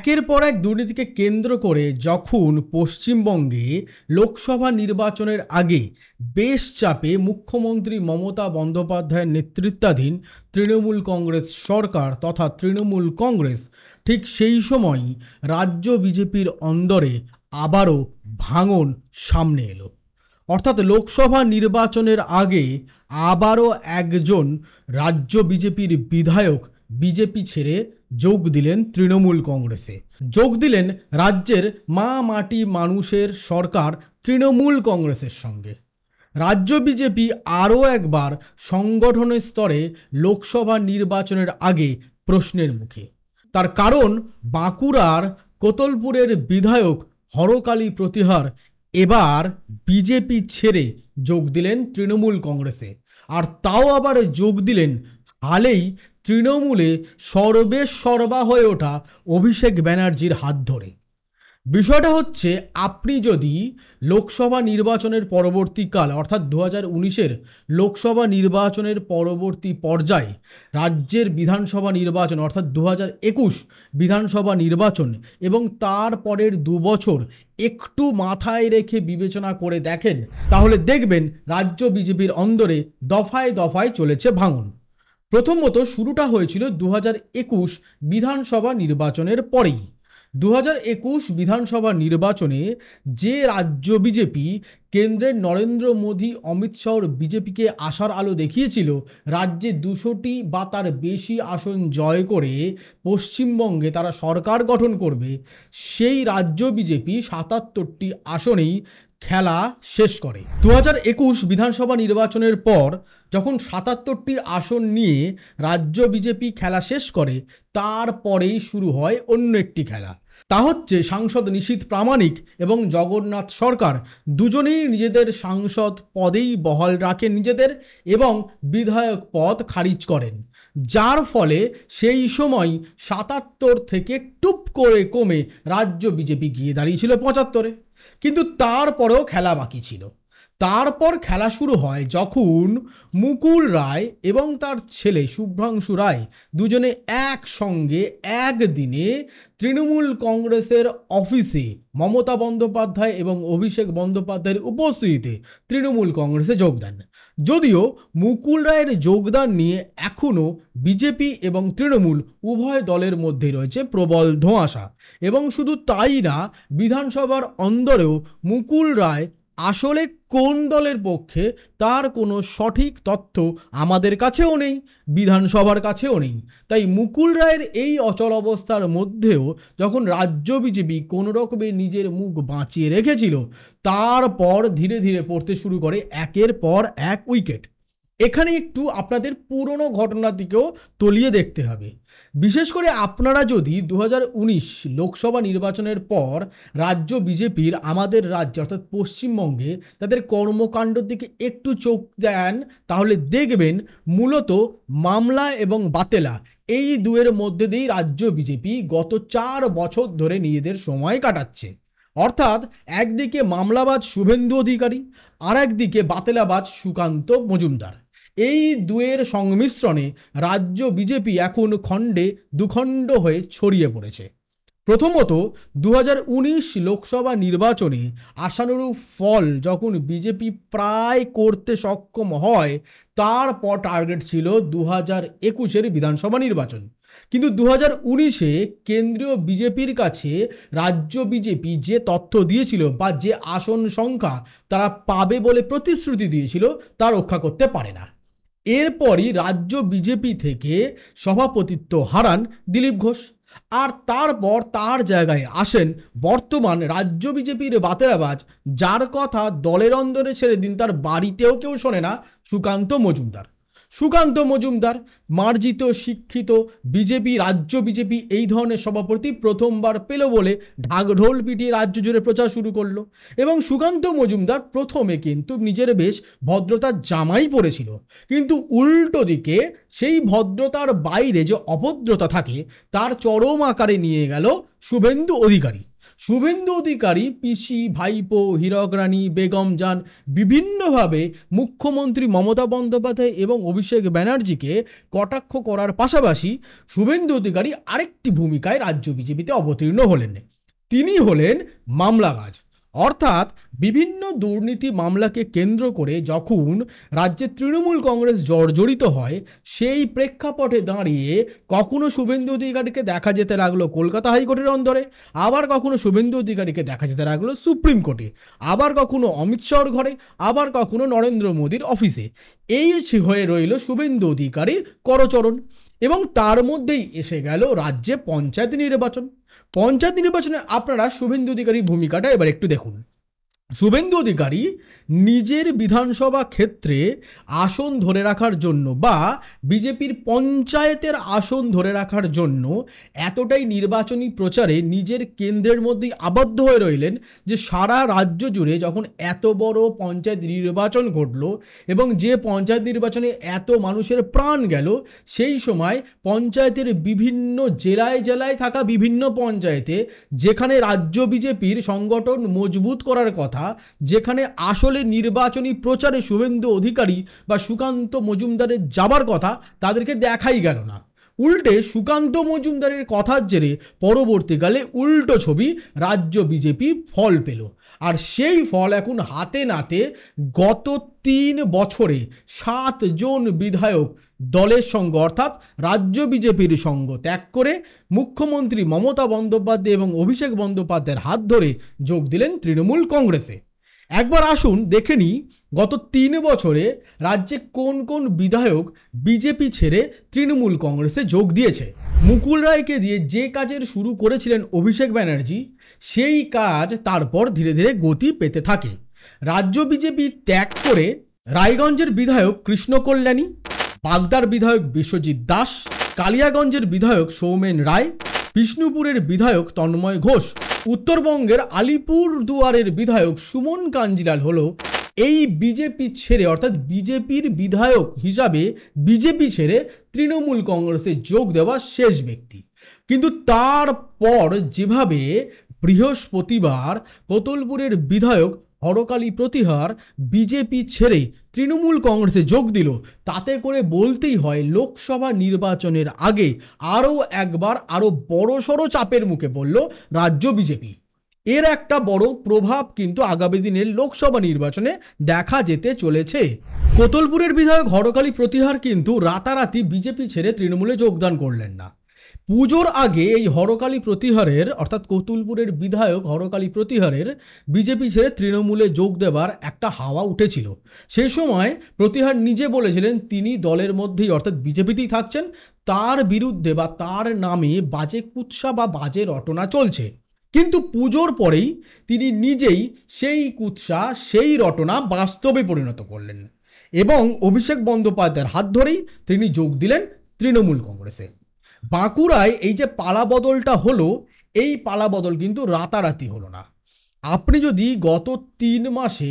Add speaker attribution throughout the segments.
Speaker 1: একের পর এক দুর্নীতিকে কেন্দ্র করে যখন পশ্চিমবঙ্গে লোকসভা নির্বাচনের আগে বেশ চাপে মুখ্যমন্ত্রী মমতা বন্দ্যোপাধ্যায়ের নেতৃত্বাধীন তৃণমূল কংগ্রেস সরকার তথা তৃণমূল কংগ্রেস ঠিক সেই সময় রাজ্য বিজেপির অন্দরে আবারও ভাঙন সামনে এলো অর্থাৎ লোকসভা নির্বাচনের আগে আবারও একজন রাজ্য বিজেপির বিধায়ক বিজেপি ছেড়ে যোগ দিলেন তৃণমূল কংগ্রেসে যোগ দিলেন রাজ্যের মা মাটি মানুষের সরকার তৃণমূল কংগ্রেসের সঙ্গে রাজ্য বিজেপি আরও একবার সংগঠনের স্তরে লোকসভা নির্বাচনের আগে প্রশ্নের মুখে তার কারণ বাঁকুড়ার কোতলপুরের বিধায়ক হরকালী প্রতিহার এবার বিজেপি ছেড়ে যোগ দিলেন তৃণমূল কংগ্রেসে আর তাও আবার যোগ দিলেন হালেই তৃণমূলে সর্বে সর্বা হয়ে ওঠা অভিষেক ব্যানার্জির হাত ধরে বিষয়টা হচ্ছে আপনি যদি লোকসভা নির্বাচনের পরবর্তীকাল অর্থাৎ দু হাজার উনিশের লোকসভা নির্বাচনের পরবর্তী পর্যায়ে রাজ্যের বিধানসভা নির্বাচন অর্থাৎ দু হাজার একুশ বিধানসভা নির্বাচন এবং তারপরের দু বছর একটু মাথায় রেখে বিবেচনা করে দেখেন তাহলে দেখবেন রাজ্য বিজেপির অন্দরে দফায় দফায় চলেছে ভাঙন প্রথমত শুরুটা হয়েছিল দু একুশ বিধানসভা নির্বাচনের পরেই দু একুশ বিধানসভা নির্বাচনে যে রাজ্য বিজেপি কেন্দ্রের নরেন্দ্র মোদি অমিত শাহর বিজেপিকে আশার আলো দেখিয়েছিল রাজ্যে দুশোটি বা তার বেশি আসন জয় করে পশ্চিমবঙ্গে তারা সরকার গঠন করবে সেই রাজ্য বিজেপি সাতাত্তরটি আসনেই খেলা শেষ করে দু বিধানসভা নির্বাচনের পর যখন সাতাত্তরটি আসন নিয়ে রাজ্য বিজেপি খেলা শেষ করে তারপরেই শুরু হয় অন্য একটি খেলা তা হচ্ছে সাংসদ নিশীত প্রামাণিক এবং জগন্নাথ সরকার দুজনেই নিজেদের সাংসদ পদেই বহাল রাখেন নিজেদের এবং বিধায়ক পদ খারিজ করেন যার ফলে সেই সময় সাতাত্তর থেকে টুপ করে কমে রাজ্য বিজেপি গিয়ে দাঁড়িয়েছিল পঁচাত্তরে কিন্তু তারপরেও খেলা বাকি ছিল তারপর খেলা শুরু হয় যখন মুকুল রায় এবং তার ছেলে শুভ্রাংশু রায় দুজনে একসঙ্গে একদিনে তৃণমূল কংগ্রেসের অফিসে মমতা বন্দ্যোপাধ্যায় এবং অভিষেক বন্দ্যোপাধ্যায়ের উপস্থিতিতে তৃণমূল কংগ্রেসে যোগ দেন যদিও মুকুল রায়ের যোগদান নিয়ে এখনও বিজেপি এবং তৃণমূল উভয় দলের মধ্যে রয়েছে প্রবল ধোঁয়াশা এবং শুধু তাই না বিধানসভার অন্দরেও মুকুল রায় আসলে কোন দলের পক্ষে তার কোনো সঠিক তথ্য আমাদের কাছেও নেই বিধানসভার কাছেও নেই তাই মুকুল রায়ের এই অচল অবস্থার মধ্যেও যখন রাজ্য বিজেপি কোনো রকমে নিজের মুখ বাঁচিয়ে রেখেছিল তারপর ধীরে ধীরে পড়তে শুরু করে একের পর এক উইকেট এখানে একটু আপনাদের পুরনো ঘটনার দিকেও তলিয়ে দেখতে হবে বিশেষ করে আপনারা যদি দু লোকসভা নির্বাচনের পর রাজ্য বিজেপির আমাদের রাজ্য অর্থাৎ পশ্চিমবঙ্গে তাদের কর্মকাণ্ডর দিকে একটু চোখ দেন তাহলে দেখবেন মূলত মামলা এবং বাতেলা এই দুয়ের মধ্যে দিয়েই রাজ্য বিজেপি গত চার বছর ধরে নিজেদের সময় কাটাচ্ছে অর্থাৎ একদিকে মামলাবাদ শুভেন্দু অধিকারী আর একদিকে বাতেলাবাদ সুকান্ত মজুমদার এই দুয়ের সংমিশ্রণে রাজ্য বিজেপি এখন খণ্ডে দুখণ্ড হয়ে ছড়িয়ে পড়েছে প্রথমত দু লোকসভা নির্বাচনে আশানুরূপ ফল যখন বিজেপি প্রায় করতে সক্ষম হয় তারপর টার্গেট ছিল দু হাজার একুশের বিধানসভা নির্বাচন কিন্তু দু হাজার উনিশে কেন্দ্রীয় বিজেপির কাছে রাজ্য বিজেপি যে তথ্য দিয়েছিল বা যে আসন সংখ্যা তারা পাবে বলে প্রতিশ্রুতি দিয়েছিল তা রক্ষা করতে পারে না এরপরই রাজ্য বিজেপি থেকে সভাপতিত্ব হারান দিলীপ ঘোষ আর তারপর তার জায়গায় আসেন বর্তমান রাজ্য বিজেপির বাতেরাবাজ যার কথা দলের অন্দরে ছেড়ে দিন তার বাড়িতেও কেউ শোনে না সুকান্ত মজুমদার সুকান্ত মজুমদার মার্জিত শিক্ষিত বিজেপি রাজ্য বিজেপি এই ধরনের সভাপতি প্রথমবার পেল বলে ঢাকঢোল পিটিয়ে রাজ্য জুড়ে প্রচার শুরু করলো এবং সুকান্ত মজুমদার প্রথমে কিন্তু নিজের বেশ ভদ্রতার জামাই পড়েছিল কিন্তু উল্টো দিকে সেই ভদ্রতার বাইরে যে অভদ্রতা থাকে তার চরম আকারে নিয়ে গেল শুভেন্দু অধিকারী শুভেন্দু অধিকারী পিসি ভাইপো হীরক রানী বেগম যান বিভিন্নভাবে মুখ্যমন্ত্রী মমতা বন্দ্যোপাধ্যায় এবং অভিষেক ব্যানার্জিকে কটাক্ষ করার পাশাপাশি শুভেন্দু অধিকারী আরেকটি ভূমিকায় রাজ্য বিজেপিতে অবতীর্ণ হলেন তিনি হলেন মামলাগাজ অর্থাৎ বিভিন্ন দুর্নীতি মামলাকে কেন্দ্র করে যখন রাজ্যে তৃণমূল কংগ্রেস জর্জরিত হয় সেই প্রেক্ষাপটে দাঁড়িয়ে কখনো শুভেন্দু অধিকারীকে দেখা যেতে লাগলো কলকাতা হাইকোর্টের অন্দরে আবার কখনো শুভেন্দু অধিকারীকে দেখা যেতে লাগলো সুপ্রিম কোর্টে আবার কখনো অমিত শাহর ঘরে আবার কখনো নরেন্দ্র মোদীর অফিসে এই হয়ে রইল শুভেন্দু অধিকারীর করচরণ এবং তার মধ্যেই এসে গেল রাজ্যে পঞ্চায়েত নির্বাচন পঞ্চায়েত নির্বাচনে আপনারা শুভেন্দু অধিকারীর ভূমিকাটা এবার একটু দেখুন শুভেন্দু অধিকারী নিজের বিধানসভা ক্ষেত্রে আসন ধরে রাখার জন্য বা বিজেপির পঞ্চায়েতের আসন ধরে রাখার জন্য এতটাই নির্বাচনী প্রচারে নিজের কেন্দ্রের মধ্যেই আবদ্ধ হয়ে রইলেন যে সারা রাজ্য জুড়ে যখন এত বড় পঞ্চায়েত নির্বাচন ঘটল এবং যে পঞ্চায়েত নির্বাচনে এত মানুষের প্রাণ গেল সেই সময় পঞ্চায়েতের বিভিন্ন জেলায় জেলায় থাকা বিভিন্ন পঞ্চায়েতে যেখানে রাজ্য বিজেপির সংগঠন মজবুত করার কথা কথা যেখানে আসলে নির্বাচনী প্রচারে শুভেন্দু অধিকারী বা সুকান্ত মজুমদারের যাবার কথা তাদেরকে দেখাই গেল না উল্টে সুকান্ত মজুমদারের কথার জেরে পরবর্তীকালে উল্টো ছবি রাজ্য বিজেপি ফল পেল আর সেই ফল এখন হাতে নাতে গত তিন বছরে সাতজন বিধায়ক দলের সঙ্গ অর্থাৎ রাজ্য বিজেপির সঙ্গ ত্যাগ করে মুখ্যমন্ত্রী মমতা বন্দ্যোপাধ্যায় এবং অভিষেক বন্দ্যোপাধ্যায়ের হাত ধরে যোগ দিলেন তৃণমূল কংগ্রেসে একবার আসুন দেখে নিই গত তিন বছরে রাজ্যে কোন কোন বিধায়ক বিজেপি ছেড়ে তৃণমূল কংগ্রেসে যোগ দিয়েছে মুকুল রায়কে দিয়ে যে কাজের শুরু করেছিলেন অভিষেক ব্যানার্জি সেই কাজ তারপর ধীরে ধীরে গতি পেতে থাকে রাজ্য বিজেপি ত্যাগ করে রায়গঞ্জের বিধায়ক কৃষ্ণ কল্যাণী বাগদার বিধায়ক বিশ্বজিৎ দাস কালিয়াগঞ্জের বিধায়ক সৌমেন রায় বিষ্ণুপুরের বিধায়ক তন্ময় ঘোষ উত্তরবঙ্গের আলিপুর দুয়ারের বিধায়ক সুমন কাঞ্জিলাল হল এই বিজেপি ছেড়ে অর্থাৎ বিজেপির বিধায়ক হিসাবে বিজেপি ছেড়ে তৃণমূল কংগ্রেসে যোগ দেওয়া শেষ ব্যক্তি কিন্তু তারপর যেভাবে বৃহস্পতিবার কোতলপুরের বিধায়ক হরকালী প্রতিহার বিজেপি ছেড়ে তৃণমূল কংগ্রেসে যোগ দিল তাতে করে বলতেই হয় লোকসভা নির্বাচনের আগে আরও একবার আরও বড়সড় চাপের মুখে পড়ল রাজ্য বিজেপি এর একটা বড় প্রভাব কিন্তু আগামী দিনের লোকসভা নির্বাচনে দেখা যেতে চলেছে কোতলপুরের বিধায়ক হরকালী প্রতিহার কিন্তু রাতারাতি বিজেপি ছেড়ে তৃণমূলে যোগদান করলেন না পুজোর আগে এই হরকালী প্রতিহারের অর্থাৎ কতুলপুরের বিধায়ক হরকালী প্রতিহারের বিজেপি ছেড়ে তৃণমূলে যোগ দেবার একটা হাওয়া উঠেছিল সেই সময় প্রতিহার নিজে বলেছিলেন তিনি দলের মধ্যেই অর্থাৎ বিজেপিতেই থাকছেন তার বিরুদ্ধে বা তার নামে বাজে কুৎসা বা বাজে রটনা চলছে কিন্তু পুজোর পরেই তিনি নিজেই সেই কুৎসা সেই রটনা বাস্তবে পরিণত করলেন এবং অভিষেক বন্দ্যোপাধ্যায়ের হাত ধরেই তিনি যোগ দিলেন তৃণমূল কংগ্রেসে বাঁকুড়ায় এই যে পালা বদলটা হলো এই পালা বদল কিন্তু রাতারাতি হলো না আপনি যদি গত তিন মাসে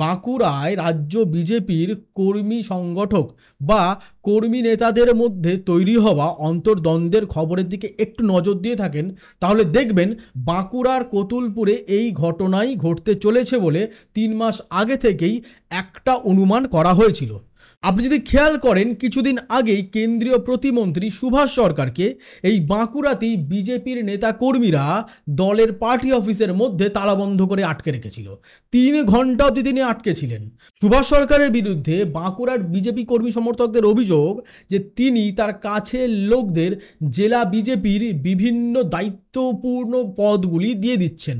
Speaker 1: বাঁকুড়ায় রাজ্য বিজেপির কর্মী সংগঠক বা কর্মী নেতাদের মধ্যে তৈরি হওয়া অন্তর্দ্বন্দ্বের খবরের দিকে একটু নজর দিয়ে থাকেন তাহলে দেখবেন বাঁকুড়ার কতুলপুরে এই ঘটনাই ঘটতে চলেছে বলে তিন মাস আগে থেকেই একটা অনুমান করা হয়েছিল আপনি যদি খেয়াল করেন কিছুদিন আগেই কেন্দ্রীয় প্রতিমন্ত্রী সুভাষ সরকারকে এই বাঁকুড়াতেই বিজেপির নেতা কর্মীরা দলের পার্টি অফিসের মধ্যে তালাবন্ধ করে আটকে রেখেছিল তিন ঘন্টা অবধি তিনি আটকে ছিলেন সুভাষ সরকারের বিরুদ্ধে বাঁকুড়ার বিজেপি কর্মী সমর্থকদের অভিযোগ যে তিনি তার কাছের লোকদের জেলা বিজেপির বিভিন্ন দায়িত্বপূর্ণ পদগুলি দিয়ে দিচ্ছেন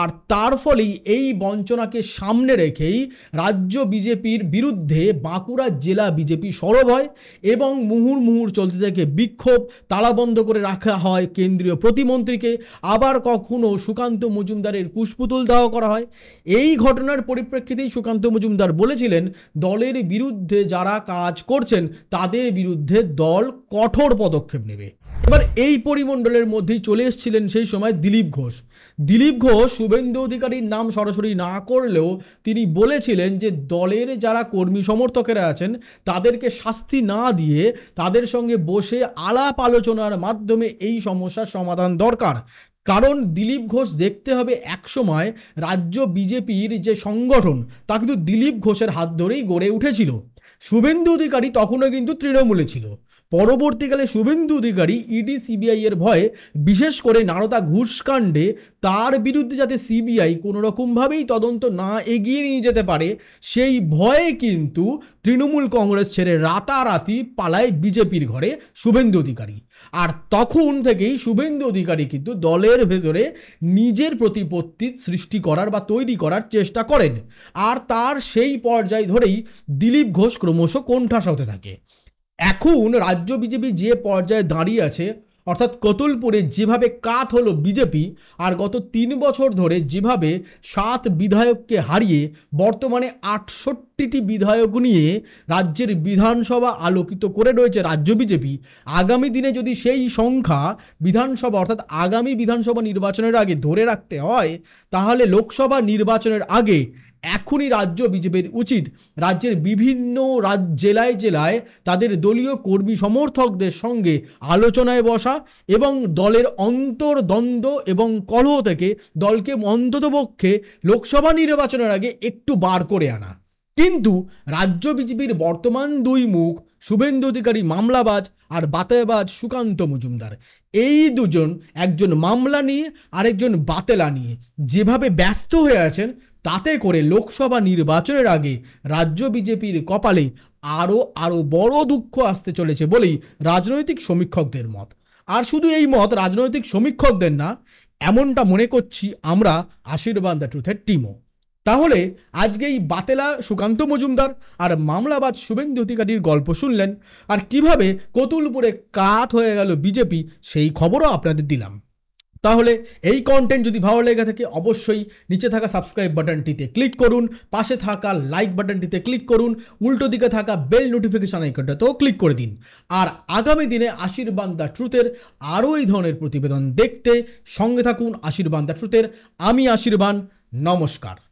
Speaker 1: আর তার ফলেই এই বঞ্চনাকে সামনে রেখেই রাজ্য বিজেপির বিরুদ্ধে বাঁকুড়া জেলা বিজেপি সরব হয় এবং মুহুর মুহুর চলতে থাকে বিক্ষোভ তালা বন্ধ করে রাখা হয় কেন্দ্রীয় প্রতিমন্ত্রীকে আবার কখনো সুকান্ত মজুমদারের কুশপুতুল দাহ করা হয় এই ঘটনার পরিপ্রেক্ষিতেই সুকান্ত মজুমদার বলেছিলেন দলের বিরুদ্ধে যারা কাজ করছেন তাদের বিরুদ্ধে দল কঠোর পদক্ষেপ নেবে এবার এই পরিমণ্ডলের মধ্যেই চলে এসছিলেন সেই সময় দিলীপ ঘোষ দিলীপ ঘোষ শুভেন্দু অধিকারীর নাম সরাসরি না করলেও তিনি বলেছিলেন যে দলের যারা কর্মী সমর্থকেরা আছেন তাদেরকে শাস্তি না দিয়ে তাদের সঙ্গে বসে আলাপ আলোচনার মাধ্যমে এই সমস্যার সমাধান দরকার কারণ দিলীপ ঘোষ দেখতে হবে একসময় রাজ্য বিজেপির যে সংগঠন তা কিন্তু দিলীপ ঘোষের হাত ধরেই গড়ে উঠেছিল শুভেন্দু অধিকারী তখনও কিন্তু তৃণমূলে ছিল পরবর্তীকালে শুভেন্দু অধিকারী ইডি সিবিআই এর ভয়ে বিশেষ করে নারদা ঘুষকাণ্ডে তার বিরুদ্ধে যাতে সিবিআই কোনোরকমভাবেই তদন্ত না এগিয়ে নিয়ে যেতে পারে সেই ভয়ে কিন্তু তৃণমূল কংগ্রেস ছেড়ে রাতারাতি পালায় বিজেপির ঘরে শুভেন্দু অধিকারী আর তখন থেকেই শুভেন্দু অধিকারী কিন্তু দলের ভেতরে নিজের প্রতিপত্তি সৃষ্টি করার বা তৈরি করার চেষ্টা করেন আর তার সেই পর্যায় ধরেই দিলীপ ঘোষ ক্রমশ কোণঠাসা হতে থাকে এখন রাজ্য বিজেপি যে পর্যায়ে দাঁড়িয়ে আছে অর্থাৎ কতুলপুরে যেভাবে কাত হলো বিজেপি আর গত তিন বছর ধরে যেভাবে সাত বিধায়ককে হারিয়ে বর্তমানে আটষট্টিটি বিধায়ক নিয়ে রাজ্যের বিধানসভা আলোকিত করে রয়েছে রাজ্য বিজেপি আগামী দিনে যদি সেই সংখ্যা বিধানসভা অর্থাৎ আগামী বিধানসভা নির্বাচনের আগে ধরে রাখতে হয় তাহলে লোকসভা নির্বাচনের আগে এখনই রাজ্য বিজেপির উচিত রাজ্যের বিভিন্ন জেলায় জেলায় তাদের দলীয় কর্মী সমর্থকদের সঙ্গে আলোচনায় বসা এবং দলের অন্তর্দ্বন্দ্ব এবং কলহ থেকে দলকে অন্ততপক্ষে লোকসভা নির্বাচনের আগে একটু বার করে আনা কিন্তু রাজ্য বিজেপির বর্তমান দুই মুখ শুভেন্দু অধিকারী মামলাবাজ আর বাতেবাজ সুকান্ত মজুমদার এই দুজন একজন মামলা নিয়ে আরেকজন বাতেলা নিয়ে যেভাবে ব্যস্ত হয়ে আছেন তাতে করে লোকসভা নির্বাচনের আগে রাজ্য বিজেপির কপালে আরও আরও বড় দুঃখ আসতে চলেছে বলেই রাজনৈতিক সমীক্ষকদের মত আর শুধু এই মত রাজনৈতিক সমীক্ষকদের না এমনটা মনে করছি আমরা আশীর্বাদ দ্য ট্রুথের টিমও তাহলে আজকে এই বাতেলা সুকান্ত মজুমদার আর মামলাবাজ শুভেন্দু অধিকারীর গল্প শুনলেন আর কিভাবে কতুলপুরে কাত হয়ে গেল বিজেপি সেই খবরও আপনাদের দিলাম তাহলে এই কন্টেন্ট যদি ভালো লেগে থাকে অবশ্যই নিচে থাকা সাবস্ক্রাইব বাটনটিতে ক্লিক করুন পাশে থাকা লাইক বাটনটিতে ক্লিক করুন উল্টো দিকে থাকা বেল নোটিফিকেশান আইকনটাতেও ক্লিক করে দিন আর আগামী দিনে আশীর্বাদ দ্য ট্রুথের আরও এই ধরনের প্রতিবেদন দেখতে সঙ্গে থাকুন আশীর্বাদ দ্য ট্রুথের আমি আশীর্বাদ নমস্কার